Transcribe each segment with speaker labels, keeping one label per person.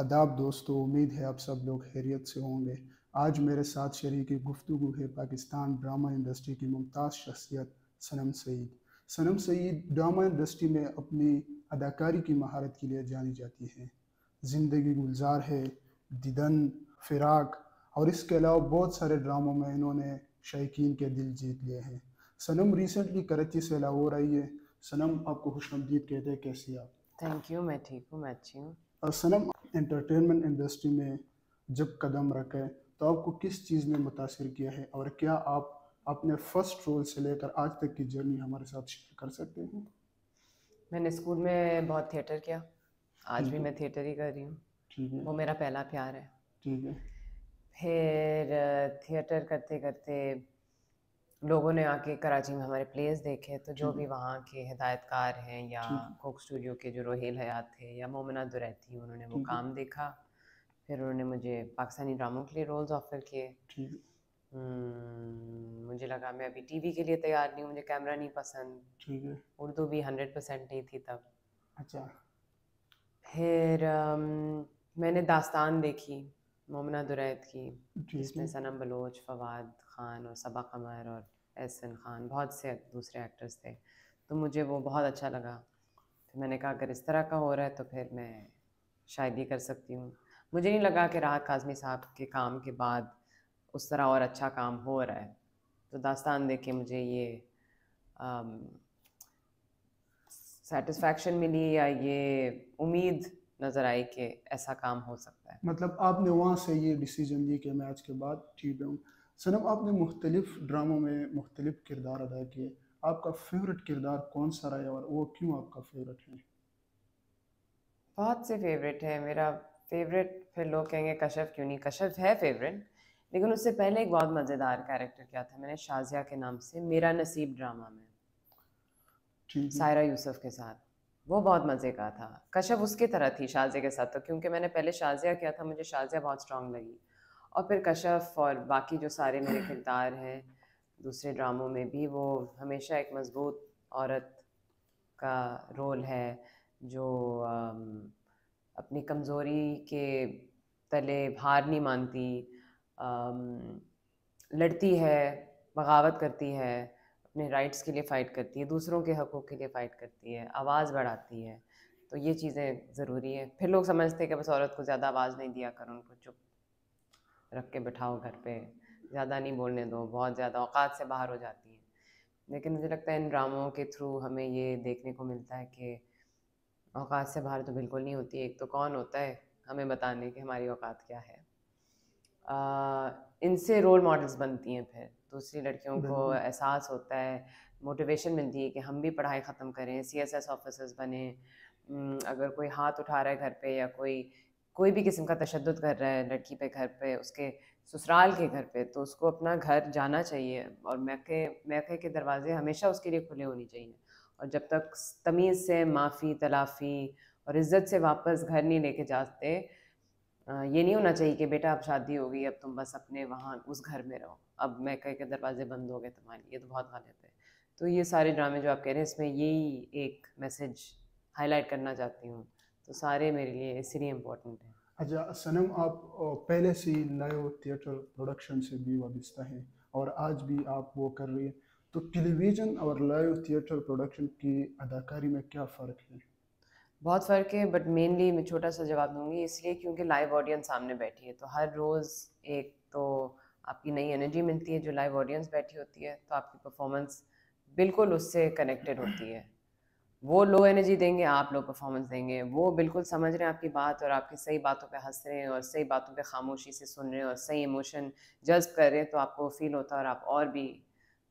Speaker 1: आदाब दोस्तों उम्मीद है आप सब लोग खैरियत से होंगे आज मेरे साथ शरीक गुफ्तु है पाकिस्तान ड्रामा इंडस्ट्री की मुमताज़ शख्सियत सनम सईद सनम सईद ड्रामा इंडस्ट्री में अपनी अदाकारी की महारत के लिए जानी जाती है ज़िंदगी गुलजार है दिदन फिराक और इसके अलावा बहुत सारे ड्रामों में इन्होंने शायकीन के दिल जीत लिए हैं सनम रिसेंटली कराची से लाहौर आई है सनम आपको खुश कहते हैं कैसी आप
Speaker 2: थैंक यू मैं ठीक हूँ मैं अच्छी हूँ
Speaker 1: सनम एंटरटेनमेंट इंडस्ट्री में जब कदम रखे तो आपको किस चीज़ ने मुतासर किया है और क्या आप अपने फर्स्ट रोल से लेकर आज तक की जर्नी हमारे साथ शेयर कर सकते हैं
Speaker 2: मैंने स्कूल में बहुत थिएटर किया आज भी मैं थिएटर ही कर रही हूँ वो मेरा पहला प्यार है ठीक है फिर थिएटर करते करते लोगों ने आके कराची में हमारे प्लेस देखे तो जो भी वहाँ के हिदायतकार हैं या कोक स्टूडियो के जो रोहेल हयात थे या मोमना दुरैती उन्होंने वो काम देखा फिर उन्होंने मुझे पाकिस्तानी ड्रामों के लिए रोल्स ऑफर किए हम्म, मुझे लगा मैं अभी टीवी के लिए तैयार नहीं हूँ मुझे कैमरा नहीं पसंद ठीक है उर्दू भी हंड्रेड परसेंट नहीं थी तब अच्छा फिर मैंने दास्तान देखी मोमना दुरैद की जिसमें सनम बलोच फवाद खान और सबा कमर और एहसन ख़ान बहुत से दूसरे एक्टर्स थे तो मुझे वो बहुत अच्छा लगा फिर मैंने कहा अगर इस तरह का हो रहा है तो फिर मैं शायद ये कर सकती हूँ मुझे नहीं लगा कि राहत काजमी साहब के काम के बाद उस तरह और अच्छा काम हो रहा है तो दास्तान देख के मुझे ये सेटिस्फैक्शन मिली या ये उम्मीद नज़र आई कि ऐसा काम हो सकता
Speaker 1: है मतलब आपने वहाँ से ये डिसीजन ली कि मैं आज के बाद ठीक हूँ सनम आपने मुख्तलिफ ड्रामों में मुख्तलिफ किरदार अदा किए आपका फेवरेट किरदार कौन सा रहा है और वो क्यों आपका फेवरेट है
Speaker 2: बहुत से फेवरेट है मेरा फेवरेट फिर लोग कहेंगे कशफ क्यों नहीं कशफ है फेवरेट लेकिन उससे पहले एक बहुत मज़ेदार कैरेक्टर किया था मैंने शाजिया के नाम से मेरा नसीब ड्रामा में सायरा यूसुफ के साथ वो बहुत मज़े का था कशफ उसकी तरह थी शाजिया के साथ तो क्योंकि मैंने पहले शाजिया किया था मुझे शाजिया बहुत स्ट्रांग लगी और फिर कशफ और बाकी जो सारे मेरे किरदार हैं दूसरे ड्रामों में भी वो हमेशा एक मज़बूत औरत का रोल है जो अपनी कमज़ोरी के तले हार नहीं मानती लड़ती है बगावत करती है अपने राइट्स के लिए फ़ाइट करती है दूसरों के हकों के लिए फ़ाइट करती है आवाज़ बढ़ाती है तो ये चीज़ें ज़रूरी है फिर लोग समझते हैं कि बस औरत को ज़्यादा आवाज़ नहीं दिया करो उनको चुप रख के बैठाओ घर पे ज़्यादा नहीं बोलने दो बहुत ज़्यादा औकात से बाहर हो जाती हैं लेकिन मुझे लगता है इन ड्रामों के थ्रू हमें ये देखने को मिलता है कि औकात से बाहर तो बिल्कुल नहीं होती एक तो कौन होता है हमें बताने कि हमारी औकात क्या है आ, इनसे रोल मॉडल्स बनती हैं फिर दूसरी लड़कियों को एहसास होता है मोटिवेशन मिलती है कि हम भी पढ़ाई ख़त्म करें सी एस एस ऑफिसर्स बने अगर कोई हाथ उठा रहा है घर पे या कोई कोई भी किस्म का तशद कर रहा है लड़की पे घर पे उसके ससुराल के घर पे तो उसको अपना घर जाना चाहिए और मैके मैके के दरवाजे हमेशा उसके लिए खुले होने चाहिए और जब तक तमीज़ से माफ़ी तलाफ़ी और इज़्ज़त से वापस घर नहीं लेके जाते ये नहीं होना चाहिए कि बेटा अब शादी हो गई अब तुम बस अपने वहाँ उस घर में रहो अब मैके के दरवाजे बंद हो गए तुम्हारे ये तो बहुत गलत है तो ये सारे ड्रामे जो आप कह रहे हैं इसमें यही एक मैसेज हाईलाइट करना चाहती हूँ तो सारे मेरे लिए इसीलिए इम्पोर्टेंट हैं
Speaker 1: अच्छा सनम आप पहले से लाइव थिएटर प्रोडक्शन से भी वाबस्ता हैं और आज भी आप वो कर रही हैं तो टेलीविज़न और लाइव थिएटर प्रोडक्शन की अदाकारी में क्या फ़र्क है
Speaker 2: बहुत फ़र्क है बट मेनली मैं छोटा सा जवाब दूंगी इसलिए क्योंकि लाइव ऑडियंस सामने बैठी है तो हर रोज़ एक तो आपकी नई एनर्जी मिलती है जो लाइव ऑडियंस बैठी होती है तो आपकी परफॉर्मेंस बिल्कुल उससे कनेक्टेड होती है वो लो एनर्जी देंगे आप लो परफॉर्मेंस देंगे वो बिल्कुल समझ रहे हैं आपकी बात और आपकी सही बातों पे हंस रहे हैं और सही बातों पे खामोशी से सुन रहे हैं और सही इमोशन जज्ब कर रहे हैं तो आपको फील होता है और आप और भी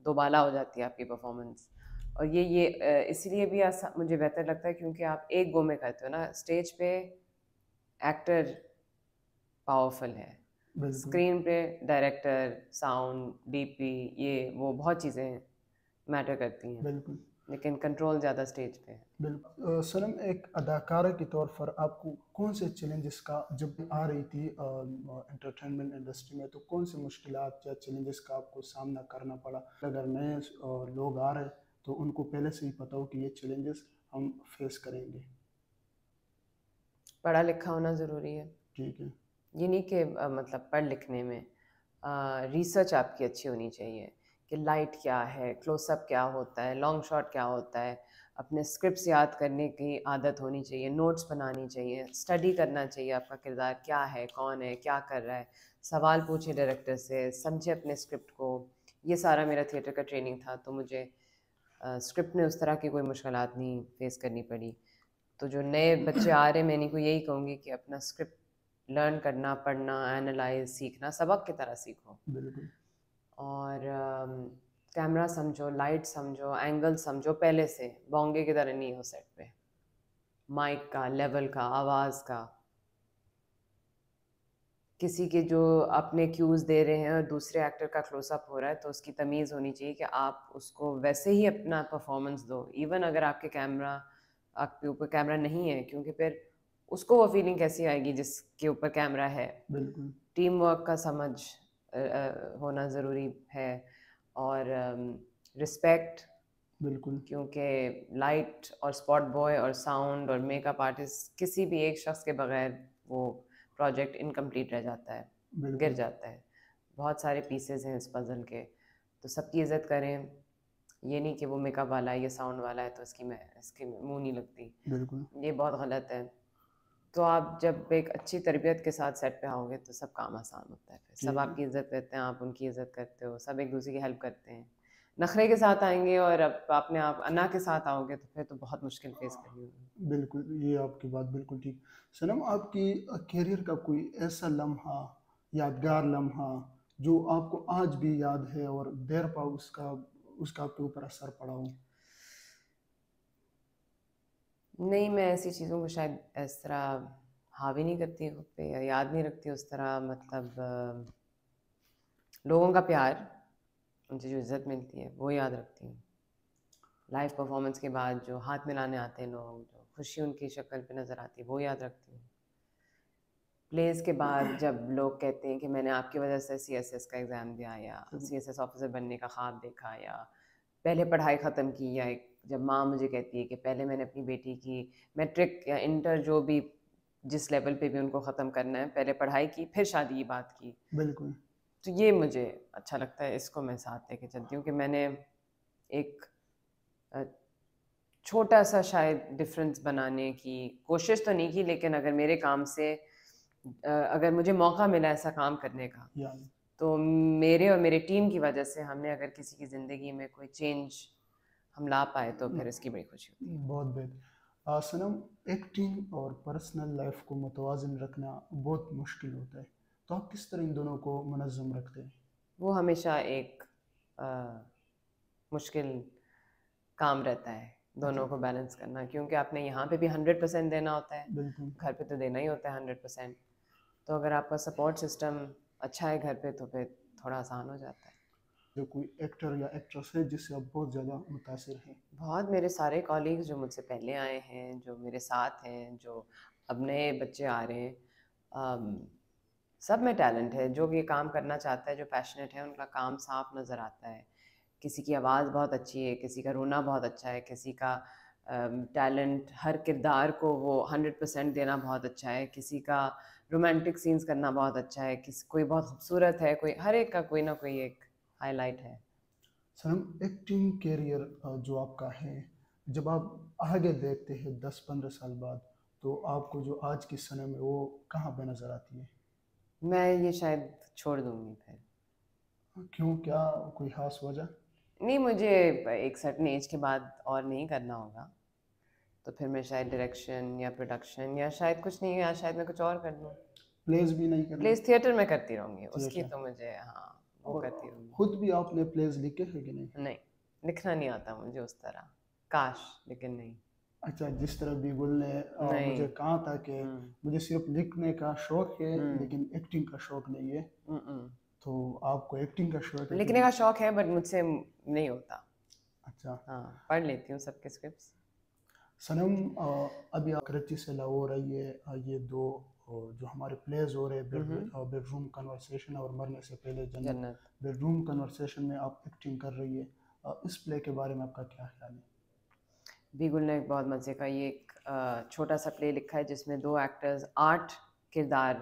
Speaker 2: दोबाला हो जाती है आपकी परफॉर्मेंस और ये ये इसलिए भी मुझे बेहतर लगता है क्योंकि आप एक गो में करते हो ना स्टेज पे एक्टर पावरफुल है स्क्रीन पे डायरेक्टर साउंड डीपी ये वो बहुत चीज़ें मैटर करती हैं बिल्कुल लेकिन कंट्रोल ज़्यादा स्टेज पे है
Speaker 1: बिल्कुल सलम एक अदाकारा के तौर पर आपको कौन से चैलेंजेस का जब आ रही थी एंटरटेनमेंट इंडस्ट्री में तो कौन से मुश्किल या चैलेंजेस का आपको सामना करना पड़ा अगर नए लोग आ रहे तो उनको पहले से ही पता हो कि ये
Speaker 2: चैलेंजेस हम फेस करेंगे पढ़ा लिखा होना ज़रूरी है ठीक है ये नहीं कि मतलब पढ़ लिखने में रिसर्च आपकी अच्छी होनी चाहिए कि लाइट क्या है क्लोजअप क्या होता है लॉन्ग शॉट क्या होता है अपने स्क्रिप्ट्स याद करने की आदत होनी चाहिए नोट्स बनानी चाहिए स्टडी करना चाहिए आपका किरदार क्या है कौन है क्या कर रहा है सवाल पूछे डायरेक्टर से समझे अपने स्क्रिप्ट को ये सारा मेरा थिएटर का ट्रेनिंग था तो मुझे स्क्रिप्ट में उस तरह की कोई मुश्किल नहीं फेस करनी पड़ी तो जो नए बच्चे आ रहे हैं मैं इनको यही कहूँगी कि अपना स्क्रिप्ट लर्न करना पढ़ना एनालाइज सीखना सबक की तरह सीखो बिल्कुल और कैमरा समझो लाइट समझो एंगल समझो पहले से बोंगे की तरह नहीं हो सेट पे माइक का लेवल का आवाज़ का किसी के जो अपने क्यूज़ दे रहे हैं और दूसरे एक्टर का क्लोजअप हो रहा है तो उसकी तमीज़ होनी चाहिए कि आप उसको वैसे ही अपना परफॉर्मेंस दो इवन अगर आपके कैमरा आपके ऊपर कैमरा नहीं है क्योंकि फिर उसको वो फीलिंग कैसी आएगी जिसके ऊपर कैमरा है बिल्कुल टीम वर्क का समझ होना ज़रूरी है और रिस्पेक्ट बिल्कुल क्योंकि लाइट और स्पॉट बॉय और साउंड और मेकअप आर्टिस्ट किसी भी एक शख्स के बगैर वो प्रोजेक्ट इनकम्प्लीट रह जाता है गिर जाता है बहुत सारे पीसेज हैं इस पज़ल के तो सबकी इज्जत करें ये नहीं कि वो मेकअप वाला है ये साउंड वाला है तो इसकी मैं इसकी मुँह नहीं लगती बिल्कुल ये बहुत गलत है तो आप जब एक अच्छी तरबियत के साथ सेट पे आओगे तो सब काम आसान होता है फिर सब आपकी इज्जत करते हैं आप उनकी इज्जत करते हो सब एक दूसरे की हेल्प करते हैं नखरे के साथ आएंगे और अब आपने आप अन्ना के साथ आओगे तो फिर तो बहुत मुश्किल फेस करनी
Speaker 1: बिल्कुल ये आपकी बात बिल्कुल ठीक सनम आपकी कैरियर का कोई ऐसा लम्हा यादगार लम्हा जो आपको आज भी याद
Speaker 2: है और देर पा उसका उसका आपके ऊपर असर पड़ा हो नहीं मैं ऐसी चीज़ों को शायद इस तरह हावी नहीं करती खुद पे या याद नहीं रखती उस तरह मतलब लोगों का प्यार उनसे जो इज्जत मिलती है वो याद रखती हूँ लाइव परफॉर्मेंस के बाद जो हाथ मिलाने आते हैं लोग जो खुशी उनकी शक्ल पे नज़र आती है वो याद रखती हूँ प्लेस के बाद जब लोग कहते हैं कि मैंने आपकी वजह से सी एस एस का एग्ज़ाम दिया या सी एस एस ऑफिसर बनने का ख्वाब देखा या पहले पढ़ाई ख़त्म की या एक जब माँ मुझे कहती है कि पहले मैंने अपनी बेटी की मैट्रिक या इंटर जो भी जिस लेवल पे भी उनको ख़त्म करना है पहले पढ़ाई की फिर शादी की बात की बिल्कुल तो ये मुझे अच्छा लगता है इसको मैं साथ लेके चलती हूँ कि मैंने एक छोटा सा शायद डिफरेंस बनाने की कोशिश तो नहीं की लेकिन अगर मेरे काम से अगर मुझे मौका मिला ऐसा काम करने का तो मेरे और मेरे टीम की वजह से हमने अगर किसी की ज़िंदगी में कोई चेंज हम ला पाए तो फिर हम्म। इसकी बड़ी खुशी
Speaker 1: होती है बहुत बेहतर सनम एक्टिंग और पर्सनल लाइफ को मतवाजन रखना बहुत मुश्किल होता है तो आप किस तरह इन दोनों को मनज़म रखते हैं
Speaker 2: वो हमेशा एक आ, मुश्किल काम रहता है दोनों को बैलेंस करना क्योंकि आपने यहाँ पे भी हंड्रेड परसेंट देना होता है घर पे तो देना ही होता है हंड्रेड परसेंट तो अगर आपका सपोर्ट सिस्टम अच्छा है घर पे तो फिर थोड़ा आसान हो जाता है जो कोई
Speaker 1: एक्टर या एक्ट्रेस है जिससे आप बहुत ज़्यादा मुतासर हैं
Speaker 2: बहुत मेरे सारे कॉलीग्स जो मुझसे पहले आए हैं जो मेरे साथ हैं जो अब नए बच्चे आ रहे हैं आम, सब में टैलेंट है जो भी काम करना चाहता है जो पैशनेट है उनका काम साफ नज़र आता है किसी की आवाज़ बहुत अच्छी है किसी का रोना बहुत अच्छा है किसी का टैलेंट हर किरदार को वो हंड्रेड परसेंट देना बहुत अच्छा है किसी का रोमांटिक सीन्स करना बहुत अच्छा है किसी कोई बहुत खूबसूरत है कोई हर एक का कोई ना कोई एक हाईलाइट है
Speaker 1: सर हम एक्टिंग कैरियर जो आपका है जब आप आगे देखते हैं दस पंद्रह साल बाद तो आपको जो आज के समय में वो कहाँ पर
Speaker 2: नज़र आती है मैं ये शायद छोड़ दूंगी फिर क्यों क्या कोई खास वजह नहीं मुझे एक सर्टन एज के बाद और नहीं करना होगा तो फिर मैं शायद डायरेक्शन या प्रोडक्शन या शायद कुछ नहीं या शायद मैं कुछ और कर लूँ
Speaker 1: प्लेस भी नहीं कर प्लेस थिएटर
Speaker 2: में करती रहूँगी उसकी तो मुझे हाँ वो करती
Speaker 1: खुद भी आपने प्लेज लिखे हैं कि नहीं
Speaker 2: नहीं लिखना नहीं आता मुझे उस तरह काश लेकिन नहीं
Speaker 1: अच्छा जिस तरह भी बोलने मुझे कहा था कि हम्म। मुझे सिर्फ लिखने का शौक है हम्म। लेकिन एक्टिंग का शौक नहीं है हम्म। तो आपको एक्टिंग का शौक लिखने का
Speaker 2: शौक है बट मुझसे नहीं होता अच्छा हाँ पढ़ लेती हूँ सबके स्क्रिप्ट
Speaker 1: सनम अभी आप कराची से लाहौर आई है ये दो और जो हमारे प्लेज हो रहे हैं बेडरूम हम्म। कन्वर्सेशन और मरने से पहले जन्नत बेडरूम कन्वर्सेशन
Speaker 2: में आप एक्टिंग कर रही है इस प्ले के बारे में आपका क्या ख्याल है बिगुल ने एक बहुत मज़े का ये एक छोटा सा प्ले लिखा है जिसमें दो एक्टर्स आठ किरदार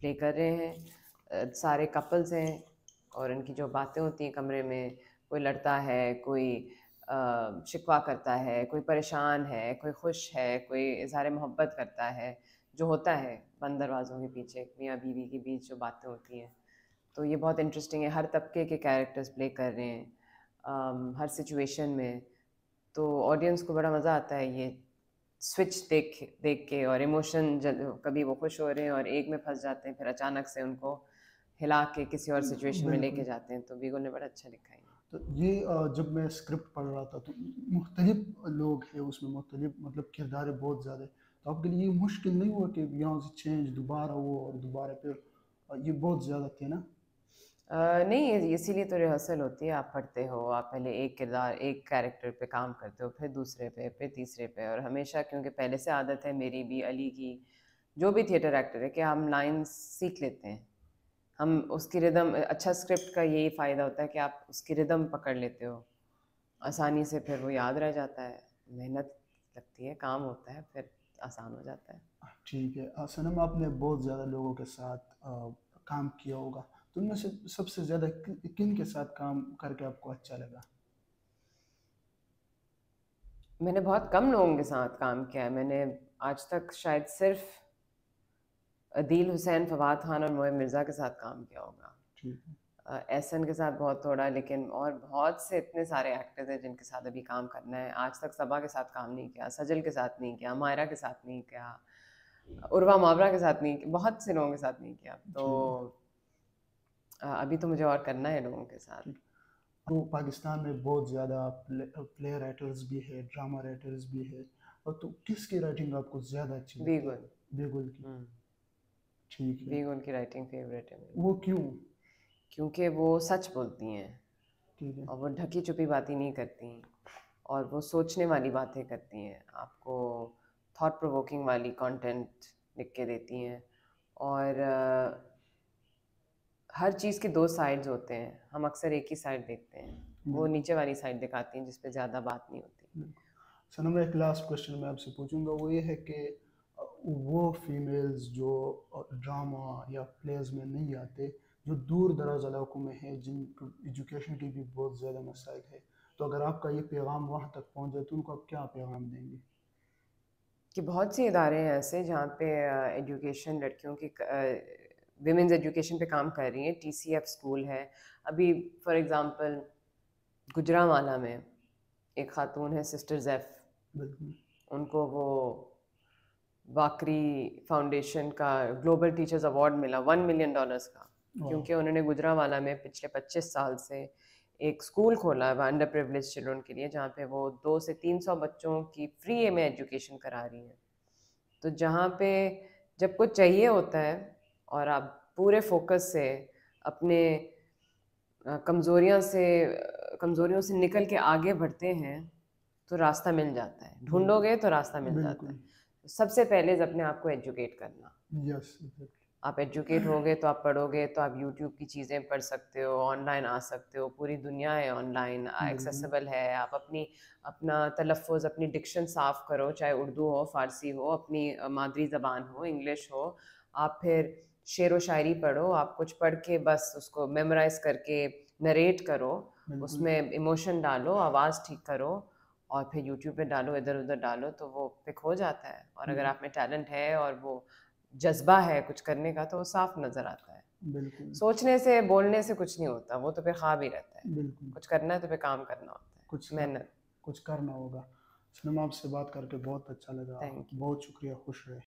Speaker 2: प्ले कर रहे हैं सारे कपल्स हैं और इनकी जो बातें होती हैं कमरे में कोई लड़ता है कोई शिकवा करता है कोई परेशान है कोई खुश है कोई इजहार मोहब्बत करता है जो होता है बंद दरवाज़ों के पीछे मियाँ बीवी के बीच जो बातें होती हैं तो ये बहुत इंटरेस्टिंग है हर तबके के कैरेक्टर्स प्ले कर रहे हैं um, हर सिचुएशन में तो ऑडियंस को बड़ा मज़ा आता है ये स्विच देख देख के और इमोशन कभी वो खुश हो रहे हैं और एक में फंस जाते हैं फिर अचानक से उनको हिला के किसी और सिचुएशन में लेके जाते हैं तो बीगो ने बड़ा अच्छा लिखा है
Speaker 1: तो ये जब मैं स्क्रिप्ट पढ़ रहा था तो मुख्तलिफ लोग हैं उसमें मुख्तलिफ मतलब किरदार बहुत ज़्यादा तो आपके लिए मुश्किल नहीं हुआ कि यहाँ से चेंज दोबारा वो और दोबारा फिर ये बहुत ज़्यादा थे ना
Speaker 2: आ, नहीं इसीलिए तो रिहर्सल होती है आप पढ़ते हो आप पहले एक किरदार एक कैरेक्टर पे काम करते हो फिर दूसरे पे फिर तीसरे पे और हमेशा क्योंकि पहले से आदत है मेरी भी अली की जो भी थिएटर एक्टर है कि हम लाइन सीख लेते हैं हम उसकी रिदम अच्छा स्क्रिप्ट का यही फ़ायदा होता है कि आप उसकी रिदम पकड़ लेते हो आसानी से फिर वो याद रह जाता है मेहनत लगती है काम होता है फिर आसान हो जाता है
Speaker 1: ठीक है सनम आपने बहुत ज़्यादा लोगों के साथ आ, काम किया होगा तो उनमें से सबसे ज़्यादा कि, किन के साथ
Speaker 2: काम करके आपको अच्छा लगा मैंने बहुत कम लोगों के साथ काम किया है मैंने आज तक शायद सिर्फ अदील हुसैन फवाद खान और मोहम्मद मिर्ज़ा के साथ काम किया होगा ठीक है एसन के साथ बहुत थोड़ा लेकिन और बहुत से इतने सारे एक्टर्स हैं जिनके साथ अभी काम करना है आज तक सबा के साथ काम नहीं किया सजल के साथ नहीं किया मायरा के साथ नहीं किया उर्वा मावरा के साथ नहीं किया बहुत से लोगों के साथ नहीं किया तो अभी तो मुझे और करना है लोगों के साथ
Speaker 1: तो पाकिस्तान में बहुत ज़्यादा प्ले, राइटर्स भी है ड्रामा राइटर्स भी है और तो किसकी राइटिंग आपको ज़्यादा अच्छी बेगुल
Speaker 2: बेगुल की हम्म। ठीक है बेगुल की राइटिंग फेवरेट है वो क्यों क्योंकि वो सच बोलती
Speaker 1: हैं
Speaker 2: और वो ढकी छुपी बातें नहीं करती और वो सोचने वाली बातें करती हैं आपको थॉट प्रोवोकिंग वाली कंटेंट लिख के देती हैं और आ, हर चीज़ के दो साइड्स होते हैं हम अक्सर एक ही साइड देखते हैं वो नीचे वाली साइड दिखाती हैं जिसपे ज़्यादा बात नहीं
Speaker 1: होती सनम एक लास्ट क्वेश्चन मैं आपसे पूछूंगा वो ये है कि वो फीमेल्स जो ड्रामा या प्लेज में नहीं आते जो दूर दराज इलाकों में है जिन एजुकेशन के भी बहुत ज़्यादा मसाइल है तो अगर आपका ये पैगाम वहाँ तक पहुँच जाए तो उनको आप क्या पैगाम देंगे
Speaker 2: कि बहुत से इदारे हैं ऐसे जहाँ पे एजुकेशन लड़कियों की विमेंस एजुकेशन पे काम कर रही हैं टी सी एफ स्कूल है अभी फॉर एग्ज़ाम्पल गुजरावाला में एक खातून है सिस्टर जैफ उनको वो वाकरी फाउंडेशन का ग्लोबल टीचर्स अवार्ड मिला वन मिलियन डॉलर्स का क्योंकि हाँ। उन्होंने गुजरावाला में पिछले 25 साल से एक स्कूल खोला है अंडर प्रिवलेज चिल्ड्रन के लिए जहाँ पे वो दो से तीन सौ बच्चों की फ्री में एजुकेशन करा रही हैं तो जहाँ पे जब कुछ चाहिए होता है और आप पूरे फोकस से अपने कमज़ोरियाँ से कमज़ोरियों से निकल के आगे बढ़ते हैं तो रास्ता मिल जाता है ढूंढोगे तो रास्ता मिल जाता है सबसे पहले अपने आप को एजुकेट करना यस yes, आप एजुकेट हो गए तो आप पढ़ोगे तो आप यूट्यूब की चीज़ें पढ़ सकते हो ऑनलाइन आ सकते हो पूरी दुनिया है ऑनलाइन एक्सेसिबल हम्म, हम्म। है आप अपनी अपना तलफ़ अपनी डिक्शन साफ़ करो चाहे उर्दू हो फारसी हो अपनी मादरी ज़बान हो इंग्लिश हो आप फिर शेर व शायरी पढ़ो आप कुछ पढ़ के बस उसको मेमोराइज करके नरेट करो उसमें इमोशन डालो आवाज़ ठीक करो और फिर यूट्यूब पे डालो इधर उधर डालो तो वो पिक हो जाता है और अगर हम्म। आप में टैलेंट है और वो जज्बा है कुछ करने का तो वो साफ नजर आता है बिल्कुल सोचने से बोलने से कुछ नहीं होता वो तो फिर ख्वाब ही रहता है बिल्कुल कुछ करना है तो फिर काम करना होता है कुछ मेहनत
Speaker 1: कुछ करना होगा शर्मा आपसे बात करके बहुत अच्छा लगा बहुत शुक्रिया खुश रहे